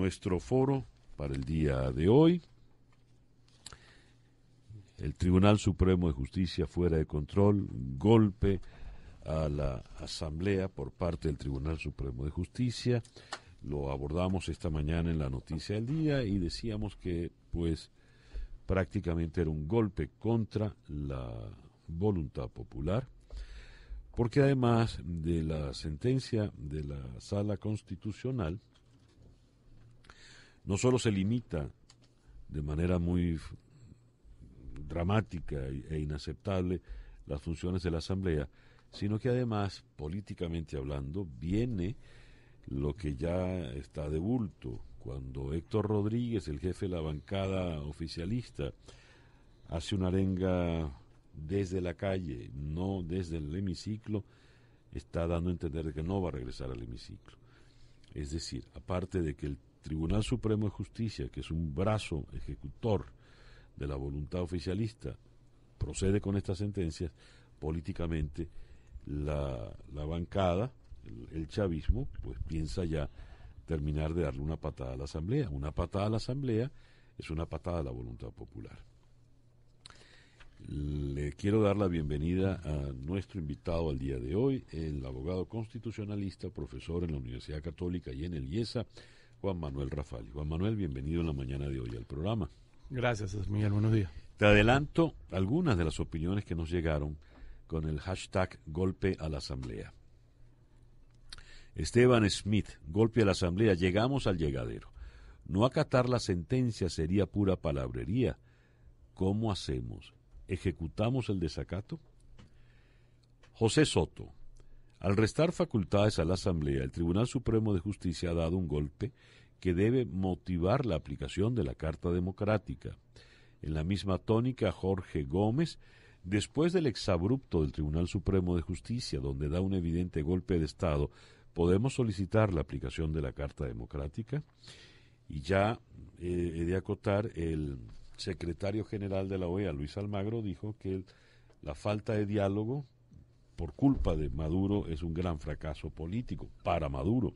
nuestro foro para el día de hoy. El Tribunal Supremo de Justicia fuera de control, golpe a la Asamblea por parte del Tribunal Supremo de Justicia. Lo abordamos esta mañana en la noticia del día y decíamos que pues prácticamente era un golpe contra la voluntad popular, porque además de la sentencia de la Sala Constitucional, no solo se limita de manera muy dramática e inaceptable las funciones de la Asamblea, sino que además, políticamente hablando, viene lo que ya está de bulto, cuando Héctor Rodríguez, el jefe de la bancada oficialista, hace una arenga desde la calle, no desde el hemiciclo, está dando a entender que no va a regresar al hemiciclo. Es decir, aparte de que el Tribunal Supremo de Justicia, que es un brazo ejecutor de la voluntad oficialista, procede con estas sentencias, políticamente la, bancada, el, el, chavismo, pues piensa ya terminar de darle una patada a la Asamblea. Una patada a la Asamblea es una patada a la voluntad popular. Le quiero dar la bienvenida a nuestro invitado al día de hoy, el abogado constitucionalista, profesor en la Universidad Católica y en el IESA, Juan Manuel Rafael. Juan Manuel, bienvenido en la mañana de hoy al programa. Gracias, Miguel. Buenos días. Te adelanto algunas de las opiniones que nos llegaron con el hashtag golpe a la asamblea. Esteban Smith, golpe a la asamblea, llegamos al llegadero. No acatar la sentencia sería pura palabrería. ¿Cómo hacemos? ¿Ejecutamos el desacato? José Soto, al restar facultades a la Asamblea, el Tribunal Supremo de Justicia ha dado un golpe que debe motivar la aplicación de la Carta Democrática. En la misma tónica, Jorge Gómez, después del exabrupto del Tribunal Supremo de Justicia, donde da un evidente golpe de Estado, ¿podemos solicitar la aplicación de la Carta Democrática? Y ya eh, he de acotar, el secretario general de la OEA, Luis Almagro, dijo que la falta de diálogo por culpa de Maduro es un gran fracaso político para Maduro.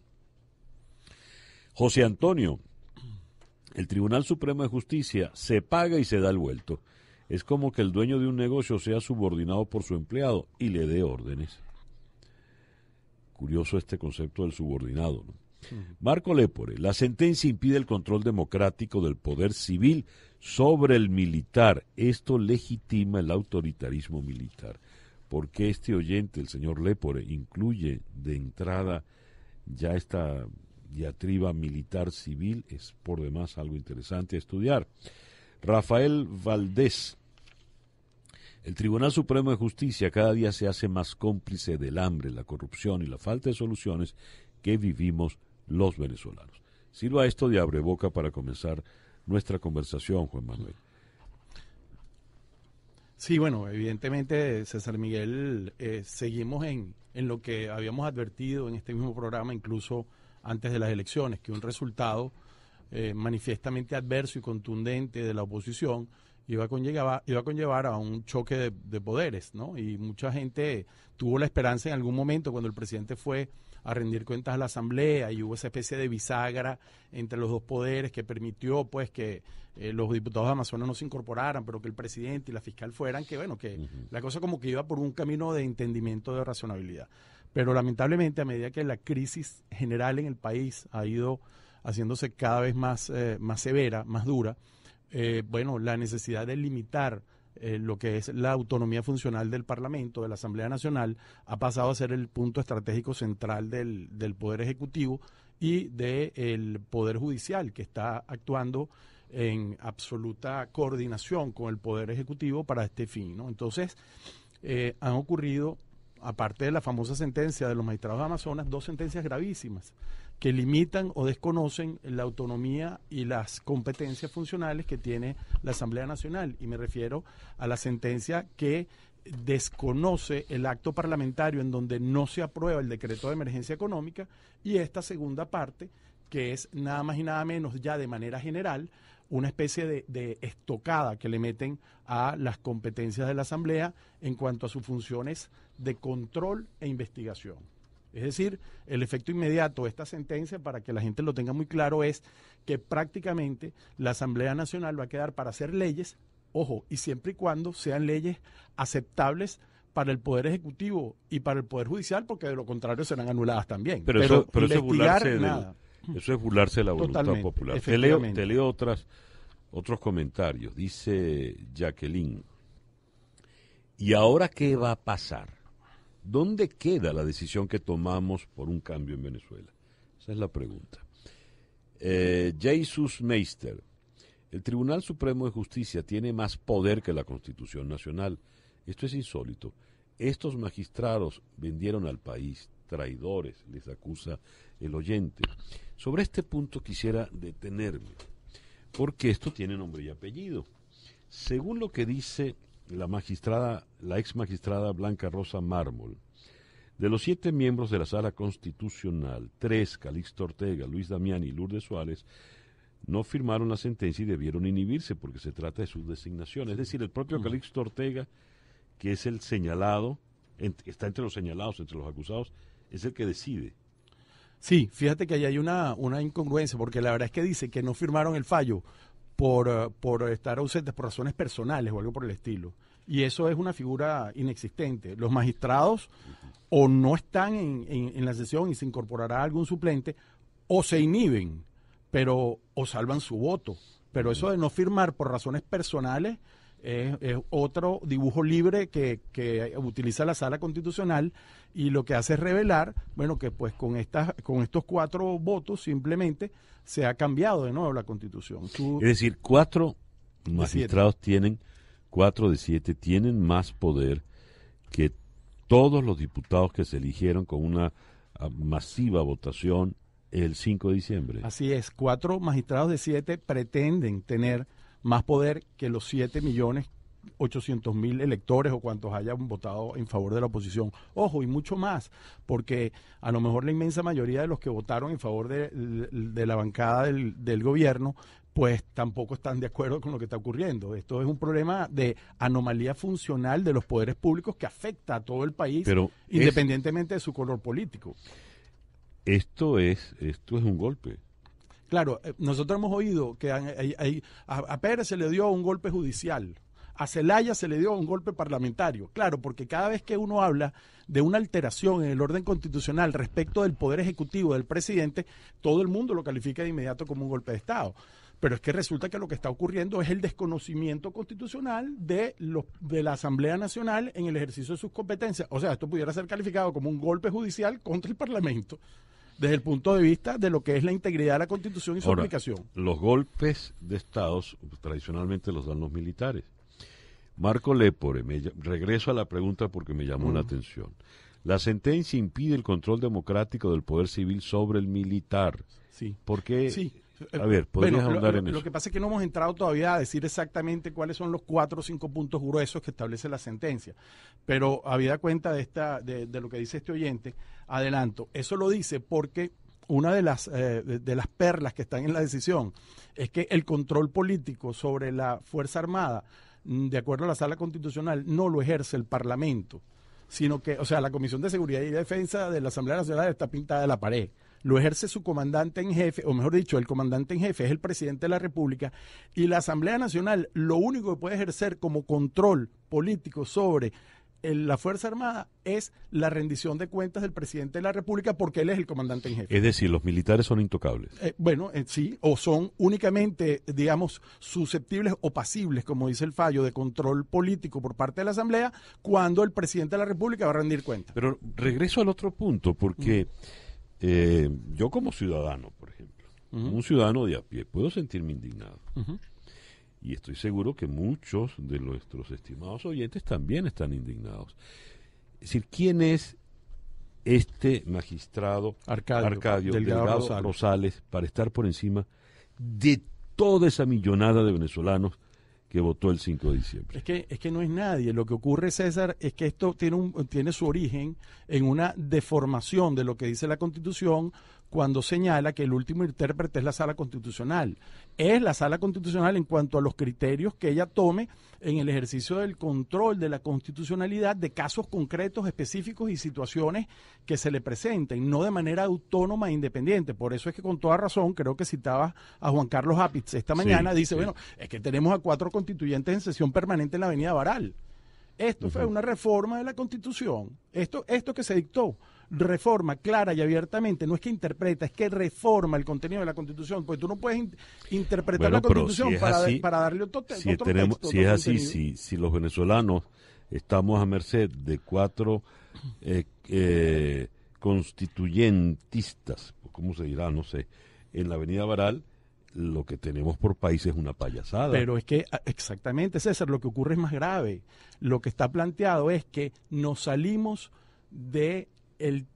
José Antonio, el Tribunal Supremo de Justicia se paga y se da el vuelto. Es como que el dueño de un negocio sea subordinado por su empleado y le dé órdenes. Curioso este concepto del subordinado. Marco Lepore, la sentencia impide el control democrático del poder civil sobre el militar. Esto legitima el autoritarismo militar. ¿Por qué este oyente, el señor Lepore, incluye de entrada ya esta diatriba militar civil? Es por demás algo interesante a estudiar. Rafael Valdés. El Tribunal Supremo de Justicia cada día se hace más cómplice del hambre, la corrupción y la falta de soluciones que vivimos los venezolanos. Sirva esto de abre boca para comenzar nuestra conversación, Juan Manuel. Sí, bueno, evidentemente, César Miguel, eh, seguimos en, en lo que habíamos advertido en este mismo programa, incluso antes de las elecciones, que un resultado eh, manifiestamente adverso y contundente de la oposición iba a conllevar, iba a, conllevar a un choque de, poderes, ¿no? Y mucha gente tuvo la esperanza en algún momento cuando el presidente fue a rendir cuentas a la Asamblea y hubo esa especie de bisagra entre los dos poderes que permitió pues que eh, los diputados de Amazonas no se incorporaran, pero que el presidente y la fiscal fueran, que bueno, que la cosa como que iba por un camino de entendimiento de razonabilidad. Pero lamentablemente a medida que la crisis general en el país ha ido haciéndose cada vez más, eh, más severa, más dura, eh, bueno, la necesidad de limitar eh, lo que es la autonomía funcional del Parlamento, de la Asamblea Nacional, ha pasado a ser el punto estratégico central del, del Poder Ejecutivo y del Poder Judicial, que está actuando en absoluta coordinación con el Poder Ejecutivo para este fin. Entonces, eh, han ocurrido aparte de la famosa sentencia de los magistrados de Amazonas, dos sentencias gravísimas que limitan o desconocen la autonomía y las competencias funcionales que tiene la Asamblea Nacional. Y me refiero a la sentencia que desconoce el acto parlamentario en donde no se aprueba el decreto de emergencia económica y esta segunda parte que es nada más y nada menos ya de manera general una especie de, estocada que le meten a las competencias de la Asamblea en cuanto a sus funciones de control e investigación. Es decir, el efecto inmediato de esta sentencia, para que la gente lo tenga muy claro, es que prácticamente la Asamblea Nacional va a quedar para hacer leyes, ojo, y siempre y cuando sean leyes aceptables para el Poder Ejecutivo y para el Poder Judicial, porque de lo contrario serán anuladas también. Pero, eso, pero burlarse eso es burlarse de la voluntad popular. Te leo, otras, otros comentarios. Dice Jacqueline, ¿y ahora qué va a pasar? ¿Dónde queda la decisión que tomamos por un cambio en Venezuela? Esa es la pregunta. Jesús eh, Jesus Meister, el Tribunal Supremo de Justicia tiene más poder que la Constitución Nacional. Esto es insólito. Estos magistrados vendieron al país, traidores, les acusa el oyente. Sobre este punto quisiera detenerme, porque esto tiene nombre y apellido. Según lo que dice la magistrada, la ex magistrada Blanca Rosa Mármol, de los siete miembros de la Sala Constitucional, tres, Calixto Ortega, Luis Damián y Lourdes Suárez, no firmaron la sentencia y debieron inhibirse porque se trata de sus designaciones. Es decir, el propio Calixto Ortega, que es el señalado está entre los señalados, entre los acusados, es el que decide. Sí, fíjate que ahí hay una, una incongruencia, porque la verdad es que dice que no firmaron el fallo por, eh, estar ausentes por razones personales o algo por el estilo. Y eso es una figura inexistente. Los magistrados o no están en, en la sesión y se incorporará algún suplente, o se inhiben, pero o salvan su voto. Pero eso de no firmar por razones personales, es, otro dibujo libre que, utiliza la sala constitucional y lo que hace es revelar, bueno, que pues con estas, con estos cuatro votos simplemente se ha cambiado de nuevo la constitución. es decir, cuatro magistrados tienen, cuatro de siete tienen más poder que todos los diputados que se eligieron con una ah, masiva votación el 5 de diciembre. Así es, cuatro magistrados de siete pretenden tener más poder que los 7.800.000 millones mil electores o cuantos hayan votado en favor de la oposición. Ojo, y mucho más, porque a lo mejor la inmensa mayoría de los que votaron en favor de, la bancada del, gobierno, pues tampoco están de acuerdo con lo que está ocurriendo. Esto es un problema de anomalía funcional de los poderes públicos que afecta a todo el país, Pero independientemente de su color político. Esto es, esto es un golpe. Claro, eh, nosotros hemos oído que a, Pérez se le dio un golpe judicial, a Celaya se le dio un golpe parlamentario. Claro, porque cada vez que uno habla de una alteración en el orden constitucional respecto del poder ejecutivo del presidente, todo el mundo lo califica de inmediato como un golpe de Estado. Pero es que resulta que lo que está ocurriendo es el desconocimiento constitucional de, de la Asamblea Nacional en el ejercicio de sus competencias. O sea, esto pudiera ser calificado como un golpe judicial contra el Parlamento desde el punto de vista de lo que es la integridad de la Constitución y su aplicación. Los golpes de estados pues, tradicionalmente los dan los militares. Marco Lepore, regreso a la pregunta porque me llamó la mm. atención. La sentencia impide el control democrático del poder civil sobre el militar. Sí. ¿Por qué? Sí. Eh, a ver, lo, que pasa es que no hemos entrado todavía a decir exactamente cuáles son los cuatro o cinco puntos gruesos que establece la sentencia. Pero habida cuenta de, esta, de, lo que dice este oyente, adelanto. Eso lo dice porque una de las, eh, de, las perlas que están en la decisión es que el control político sobre la Fuerza Armada, de acuerdo a la Sala Constitucional, no lo ejerce el Parlamento sino que, o sea, la Comisión de Seguridad y Defensa de la Asamblea Nacional está pintada de la pared lo ejerce su comandante en jefe, o mejor dicho, el comandante en jefe es el presidente de la República, y la Asamblea Nacional lo único que puede ejercer como control político sobre eh, la Fuerza Armada es la rendición de cuentas del presidente de la República porque él es el comandante en jefe. Es decir, los militares son intocables. Eh, bueno, eh, sí, o son únicamente, digamos, susceptibles o pasibles, como dice el fallo, de control político por parte de la Asamblea cuando el presidente de la República va a rendir cuentas. Pero regreso al otro punto, porque... Mm. Eh, yo como ciudadano, por ejemplo, un ciudadano de a pie, puedo sentirme indignado. Y estoy seguro que muchos de nuestros estimados oyentes también están indignados. Es decir, ¿quién es este magistrado Arcadio, Delgado, Rosales para estar por encima de toda esa millonada de venezolanos que votó el 5 de diciembre. Es que, es que no es nadie. Lo que ocurre, César, es que esto tiene, un, tiene su origen en una deformación de lo que dice la Constitución cuando señala que el último intérprete es la sala constitucional. Es la sala constitucional en cuanto a los criterios que ella tome en el ejercicio del control de la constitucionalidad de casos concretos, específicos y situaciones que se le presenten, no de manera autónoma e independiente. Por eso es que con toda razón, creo que citaba a Juan Carlos Apitz esta mañana, dice, bueno, es que tenemos a cuatro constituyentes en sesión permanente en la Avenida Baral. Esto fue una reforma de la Constitución. Esto, esto que se dictó reforma clara y abiertamente, no es que interpreta, es que reforma el contenido de la Constitución, porque tú no puedes interpretar la Constitución para, darle otro, si Si es así, si, los venezolanos estamos a merced de cuatro eh, eh, constituyentistas, ¿cómo se dirá? No sé, en la Avenida Baral, lo que tenemos por país es una payasada. Pero es que, ah, exactamente, César, lo que ocurre es más grave. Lo que está planteado es que nos salimos de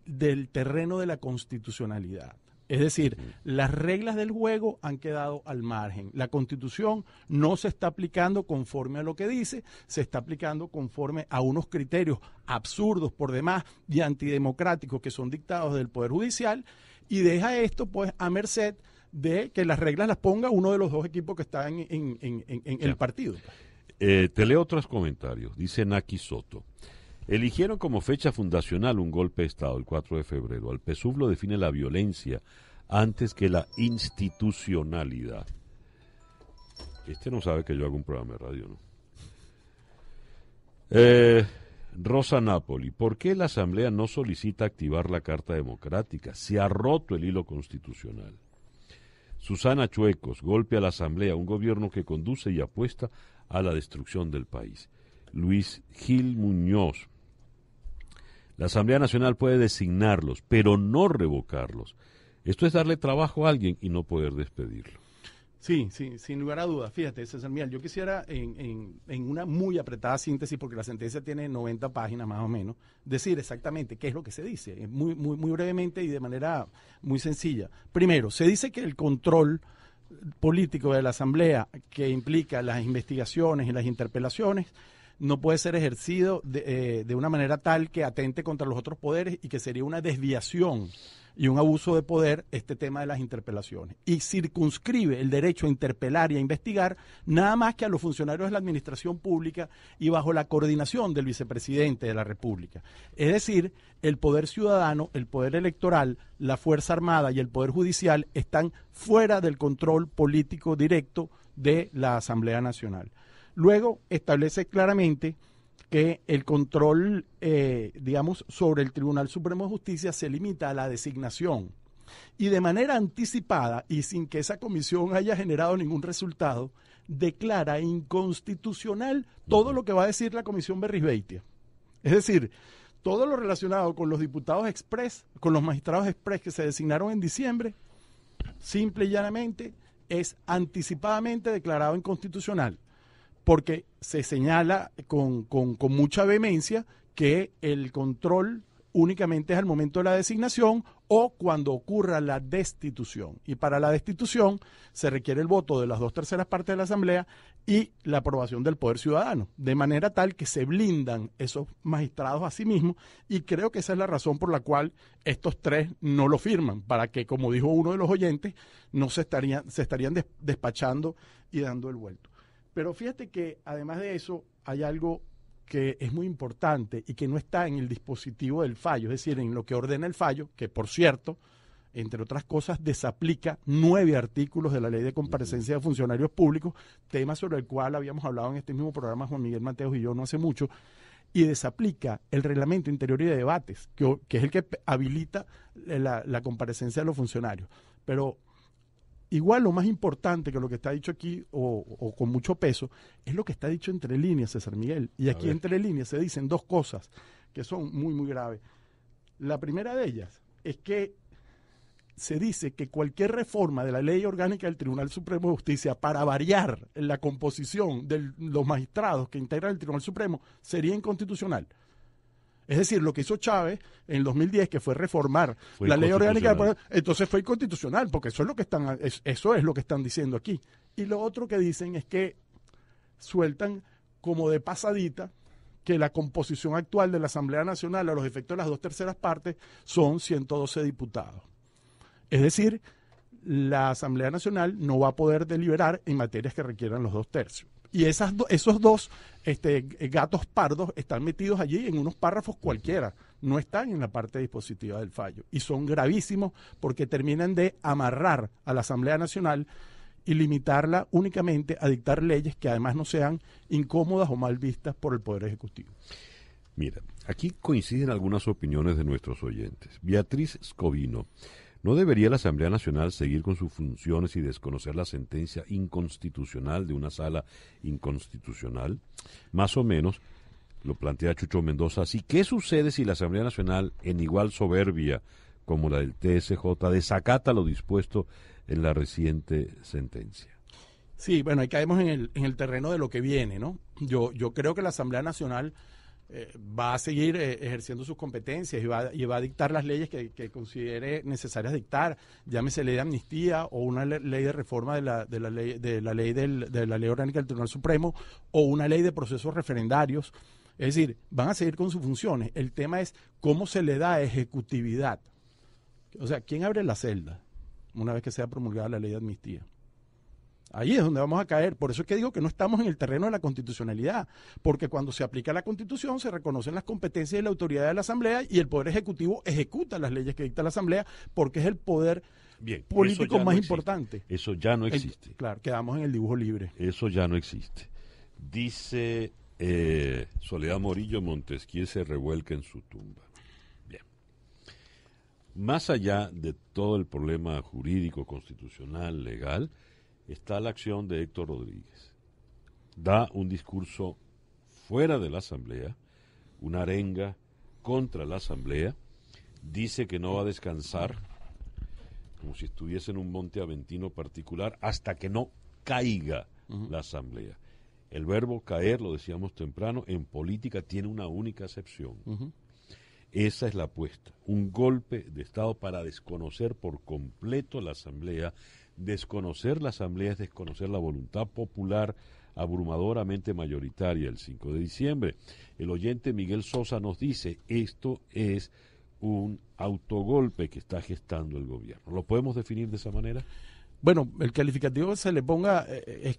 del terreno de la constitucionalidad. Es decir, las reglas del juego han quedado al margen. La constitución no se está aplicando conforme a lo que dice, se está aplicando conforme a unos criterios absurdos por demás y antidemocráticos que son dictados del Poder Judicial y deja esto pues a merced de que las reglas las ponga uno de los dos equipos que están en, el partido. Eh, te leo otros comentarios. Dice Naki Soto. Eligieron como fecha fundacional un golpe de Estado, el 4 de febrero. Al PESUB lo define la violencia antes que la institucionalidad. Este no sabe que yo hago un programa de radio, ¿no? Eh, Rosa Napoli, ¿por qué la Asamblea no solicita activar la Carta Democrática? Se ha roto el hilo constitucional. Susana Chuecos, golpe a la Asamblea, un gobierno que conduce y apuesta a la destrucción del país. Luis Gil Muñoz, la Asamblea Nacional puede designarlos, pero no revocarlos. Esto es darle trabajo a alguien y no poder despedirlo. Sí, sí, sin lugar a dudas. Fíjate, César Miel, yo quisiera en, en, una muy apretada síntesis, porque la sentencia tiene 90 páginas más o menos, decir exactamente qué es lo que se dice, eh, muy, muy, muy brevemente y de manera muy sencilla. Primero, se dice que el control político de la Asamblea, que implica las investigaciones y las interpelaciones, no puede ser ejercido eh, de, una manera tal que atente contra los otros poderes y que sería una desviación y un abuso de poder este tema de las interpelaciones. Y circunscribe el derecho a interpelar y a investigar nada más que a los funcionarios de la administración pública y bajo la coordinación del vicepresidente de la República. Es decir, el poder ciudadano, el poder electoral, la Fuerza Armada y el poder judicial están fuera del control político directo de la Asamblea Nacional. Luego establece claramente que el control, eh, digamos, sobre el Tribunal Supremo de Justicia se limita a la designación. Y de manera anticipada y sin que esa comisión haya generado ningún resultado, declara inconstitucional todo lo que va a decir la comisión Berrisbeitia. Es decir, todo lo relacionado con los diputados express, con los magistrados express que se designaron en diciembre, simple y llanamente es anticipadamente declarado inconstitucional porque se señala con, mucha vehemencia que el control únicamente es al momento de la designación o cuando ocurra la destitución. Y para la destitución se requiere el voto de las dos terceras partes de la Asamblea y la aprobación del Poder Ciudadano, de manera tal que se blindan esos magistrados a sí mismos y creo que esa es la razón por la cual estos tres no lo firman, para que, como dijo uno de los oyentes, no se estarían, se estarían despachando y dando el vuelto. Pero fíjate que además de eso hay algo que es muy importante y que no está en el dispositivo del fallo, es decir, en lo que ordena el fallo, que por cierto, entre otras cosas, desaplica nueve artículos de la ley de comparecencia de funcionarios públicos, tema sobre el cual habíamos hablado en este mismo programa Juan Miguel Mateos y yo no hace mucho, y desaplica el reglamento interior y de debates, que, es el que habilita la, la comparecencia de los funcionarios. Pero Igual lo más importante que lo que está dicho aquí, o, con mucho peso, es lo que está dicho entre líneas, César Miguel. Y aquí entre líneas se dicen dos cosas que son muy, muy graves. La primera de ellas es que se dice que cualquier reforma de la ley orgánica del Tribunal Supremo de Justicia para variar la composición de los magistrados que integran el Tribunal Supremo sería inconstitucional. Es decir, lo que hizo Chávez en 2010, que fue reformar la ley orgánica, entonces fue inconstitucional, porque eso es lo que están, eso es lo que están diciendo aquí. Y lo otro que dicen es que sueltan como de pasadita que la composición actual de la Asamblea Nacional a los efectos de las dos terceras partes son 112 diputados. Es decir, la Asamblea Nacional no va a poder deliberar en materias que requieran los dos tercios. Y esas esos dos este, gatos pardos están metidos allí en unos párrafos cualquiera, no están en la parte dispositiva del fallo. Y son gravísimos porque terminan de amarrar a la Asamblea Nacional y limitarla únicamente a dictar leyes que además no sean incómodas o mal vistas por el Poder Ejecutivo. Mira, aquí coinciden algunas opiniones de nuestros oyentes. Beatriz Scovino ¿No debería la Asamblea Nacional seguir con sus funciones y desconocer la sentencia inconstitucional de una sala inconstitucional? Más o menos lo plantea Chucho Mendoza. Así, ¿qué sucede si la Asamblea Nacional, en igual soberbia como la del TSJ, desacata lo dispuesto en la reciente sentencia? Sí, bueno, ahí caemos en el, terreno de lo que viene, ¿no? Yo, yo creo que la Asamblea Nacional eh, va a seguir eh, ejerciendo sus competencias y va, y va, a dictar las leyes que, considere necesarias dictar, llámese ley de amnistía o una ley de reforma de la, de la ley, de la ley, del, de la ley orgánica del Tribunal Supremo o una ley de procesos referendarios. Es decir, van a seguir con sus funciones. El tema es cómo se le da ejecutividad. O sea, ¿quién abre la celda una vez que sea promulgada la ley de amnistía? Ahí es donde vamos a caer. Por eso es que digo que no estamos en el terreno de la constitucionalidad, porque cuando se aplica la constitución se reconocen las competencias de la autoridad de la Asamblea y el Poder Ejecutivo ejecuta las leyes que dicta la Asamblea porque es el poder Bien, político más importante. Eso ya no existe. claro, quedamos en el dibujo libre. Eso ya no existe. Dice eh, Soledad Morillo, Montesquieu se revuelca en su tumba. Bien. Más allá de todo el problema jurídico, constitucional, legal, está la acción de Héctor Rodríguez. Da un discurso fuera de la Asamblea, una arenga contra la Asamblea, dice que no va a descansar, como si estuviese en un monte aventino particular, hasta que no caiga la Asamblea. El verbo caer, lo decíamos temprano, en política tiene una única acepción. Esa es la apuesta, un golpe de Estado para desconocer por completo la Asamblea desconocer la Asamblea es desconocer la voluntad popular abrumadoramente mayoritaria el 5 de diciembre. El oyente Miguel Sosa nos dice, esto es un autogolpe que está gestando el gobierno. ¿Lo podemos definir de esa manera? Bueno, el calificativo se le ponga eh, eh,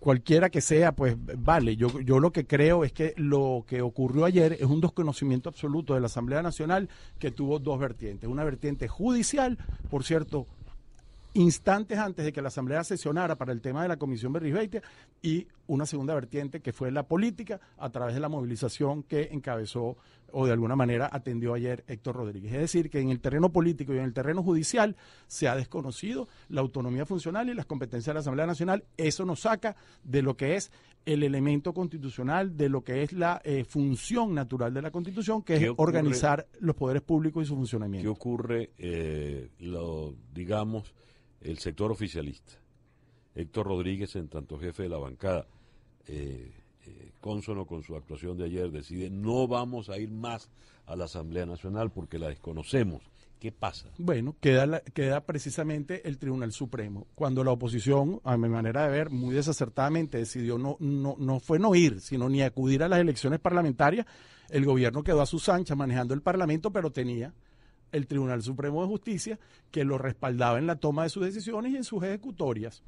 cualquiera que sea, pues vale. Yo, yo lo que creo es que lo que ocurrió ayer es un desconocimiento absoluto de la Asamblea Nacional que tuvo dos vertientes. Una vertiente judicial, por cierto, instantes antes de que la Asamblea sesionara para el tema de la Comisión Berrisbeite y una segunda vertiente que fue la política a través de la movilización que encabezó o de alguna manera atendió ayer Héctor Rodríguez. Es decir, que en el terreno político y en el terreno judicial se ha desconocido la autonomía funcional y las competencias de la Asamblea Nacional. Eso nos saca de lo que es el elemento constitucional, de lo que es la eh, función natural de la Constitución, que es organizar los poderes públicos y su funcionamiento. ¿Qué ocurre, eh, digamos, el sector oficialista. Héctor Rodríguez, en tanto jefe de la bancada, eh, eh, consono con su actuación de ayer, decide no vamos a ir más a la Asamblea Nacional porque la desconocemos. ¿Qué pasa? Bueno, queda, queda precisamente el Tribunal Supremo. Cuando la oposición, a mi manera de ver, muy desacertadamente decidió no, no, no fue no ir, sino ni acudir a las elecciones parlamentarias, el gobierno quedó a sus anchas manejando el Parlamento, pero tenía el Tribunal Supremo de Justicia, que lo respaldaba en la toma de sus decisiones y en sus ejecutorias.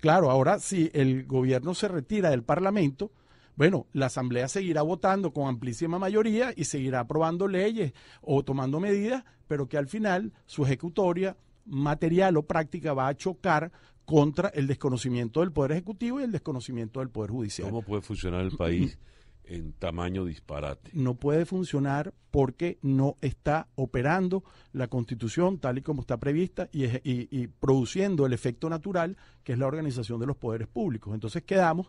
Claro, ahora si el gobierno se retira del Parlamento, bueno, la Asamblea seguirá votando con amplísima mayoría y seguirá aprobando leyes o tomando medidas, pero que al final su ejecutoria material o práctica va a chocar contra el desconocimiento del Poder Ejecutivo y el desconocimiento del Poder Judicial. ¿Cómo puede funcionar el país en tamaño disparate. No puede funcionar porque no está operando la constitución tal y como está prevista y, produciendo el efecto natural que es la organización de los poderes públicos. Entonces quedamos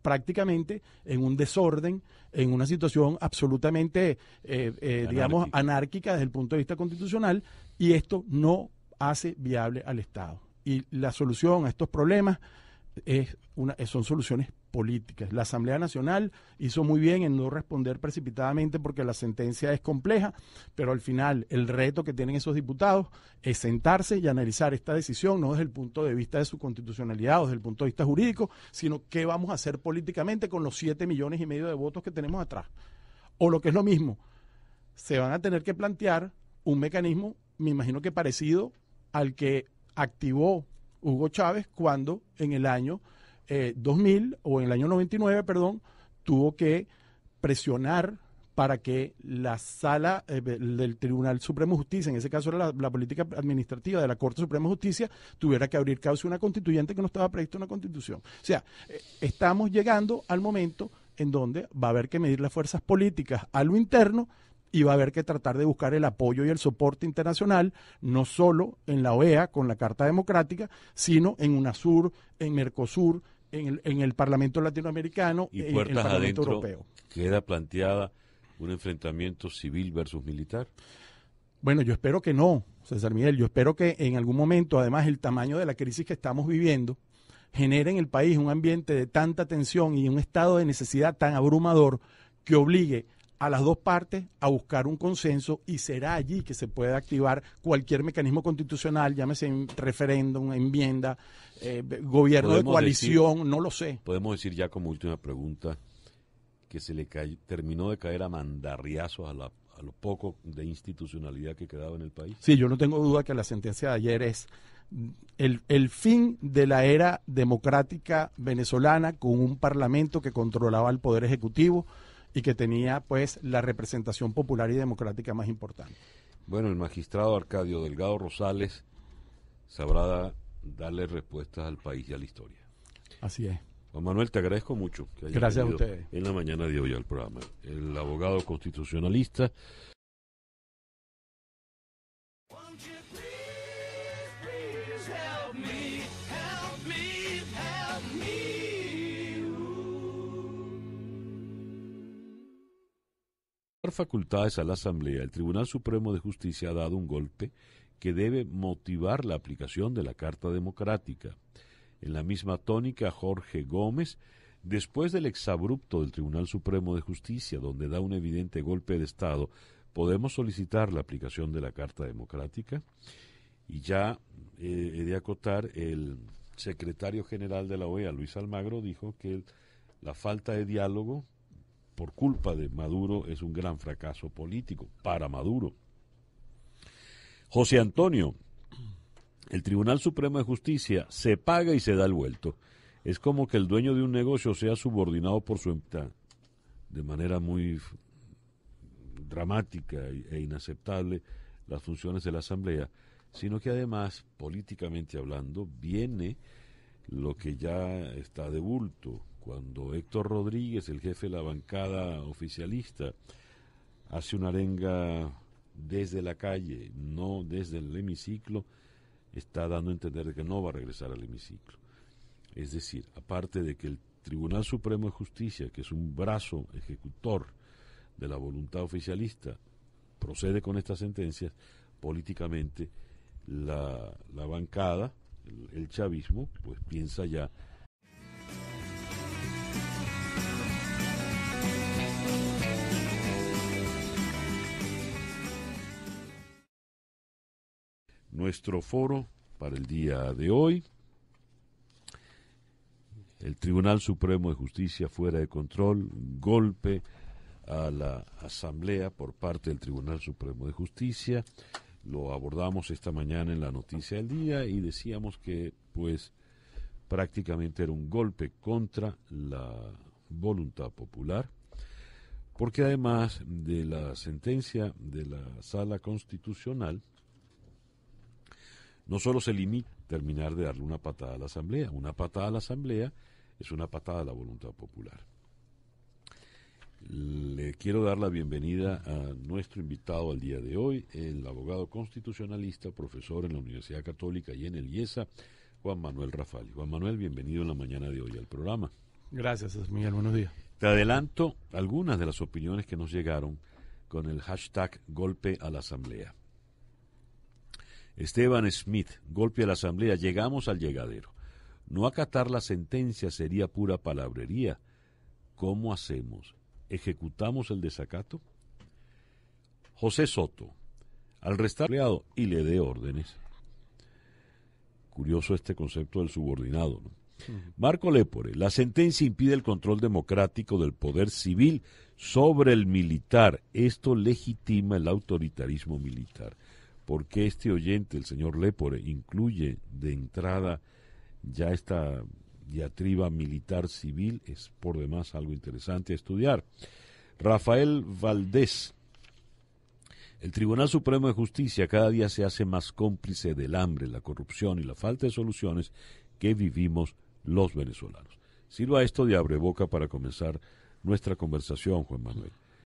prácticamente en un desorden, en una situación absolutamente, eh, eh, digamos, anárquica desde el punto de vista constitucional y esto no hace viable al Estado. Y la solución a estos problemas es una, son soluciones políticas. La Asamblea Nacional hizo muy bien en no responder precipitadamente porque la sentencia es compleja, pero al final el reto que tienen esos diputados es sentarse y analizar esta decisión, no desde el punto de vista de su constitucionalidad o desde el punto de vista jurídico, sino qué vamos a hacer políticamente con los siete millones y medio de votos que tenemos atrás. O lo que es lo mismo, se van a tener que plantear un mecanismo, me imagino que parecido al que activó Hugo Chávez cuando en el año 2000 eh, o en el año 99, perdón, tuvo que presionar para que la sala eh, del Tribunal Supremo de Justicia, en ese caso era la, política administrativa de la Corte Suprema de Justicia, tuviera que abrir causa una constituyente que no estaba prevista en una constitución. O sea, eh, estamos llegando al momento en donde va a haber que medir las fuerzas políticas a lo interno y va a haber que tratar de buscar el apoyo y el soporte internacional, no solo en la OEA con la Carta Democrática, sino en UNASUR, en Mercosur, en el, Parlamento Latinoamericano y en el Parlamento Europeo. ¿Queda planteada un enfrentamiento civil versus militar? Bueno, yo espero que no, César Miguel. Yo espero que en algún momento, además, el tamaño de la crisis que estamos viviendo genere en el país un ambiente de tanta tensión y un estado de necesidad tan abrumador que obligue a las dos partes a buscar un consenso y será allí que se puede activar cualquier mecanismo constitucional, llámese referéndum, enmienda, eh, gobierno de coalición, no lo sé. Podemos decir ya como última pregunta que se le terminó de caer a mandarriazos a, a lo poco de institucionalidad que quedaba en el país. Sí, yo no tengo duda que la sentencia de ayer es el, el, fin de la era democrática venezolana con un parlamento que controlaba el poder ejecutivo, y que tenía pues la representación popular y democrática más importante. Bueno, el magistrado Arcadio Delgado Rosales sabrá darle respuestas al país y a la historia. Así es. Juan Manuel, te agradezco mucho. Que Gracias a En la mañana de hoy al programa. El abogado constitucionalista. facultades a la Asamblea, el Tribunal Supremo de Justicia ha dado un golpe que debe motivar la aplicación de la Carta Democrática. En la misma tónica, Jorge Gómez, después del exabrupto del Tribunal Supremo de Justicia, donde da un evidente golpe de Estado, ¿podemos solicitar la aplicación de la Carta Democrática? Y ya eh, he de acotar, el secretario general de la OEA, Luis Almagro, dijo que la falta de diálogo por culpa de Maduro es un gran fracaso político para Maduro. José Antonio, el Tribunal Supremo de Justicia se paga y se da el vuelto. Es como que el dueño de un negocio sea subordinado por su entidad de manera muy dramática e, e inaceptable las funciones de la Asamblea, sino que además, políticamente hablando, viene lo que ya está de bulto, cuando Héctor Rodríguez, el jefe de la bancada oficialista, hace una arenga desde la calle, no desde el hemiciclo, está dando a entender que no va a regresar al hemiciclo. Es decir, aparte de que el Tribunal Supremo de Justicia, que es un brazo ejecutor de la voluntad oficialista, procede con estas sentencias, políticamente la, bancada, el chavismo, pues piensa ya nuestro foro para el día de hoy. El Tribunal Supremo de Justicia fuera de control, golpe a la Asamblea por parte del Tribunal Supremo de Justicia. Lo abordamos esta mañana en la noticia del día y decíamos que pues prácticamente era un golpe contra la voluntad popular, porque además de la sentencia de la Sala Constitucional, no solo se limita a terminar de darle una patada a la Asamblea, una patada a la Asamblea es una patada a la voluntad popular. Le quiero dar la bienvenida a nuestro invitado al día de hoy, el abogado constitucionalista, profesor en la Universidad Católica y en el IESA, Juan Manuel Rafael. Juan Manuel, bienvenido en la mañana de hoy al programa. Gracias, Miguel. Buenos días. Te adelanto algunas de las opiniones que nos llegaron con el hashtag golpe a la Asamblea. Esteban Smith, golpe a la Asamblea, llegamos al llegadero. No acatar la sentencia sería pura palabrería. ¿Cómo hacemos? ¿Ejecutamos el desacato? José Soto, al restar y le dé órdenes. Curioso este concepto del subordinado. ¿no? Marco Lepore, la sentencia impide el control democrático del poder civil sobre el militar. Esto legitima el autoritarismo militar por qué este oyente, el señor Lepore, incluye de entrada ya esta diatriba militar civil, es por demás algo interesante a estudiar. Rafael Valdés, el Tribunal Supremo de Justicia cada día se hace más cómplice del hambre, la corrupción y la falta de soluciones que vivimos los venezolanos. Sirva esto de boca para comenzar nuestra conversación, Juan Manuel.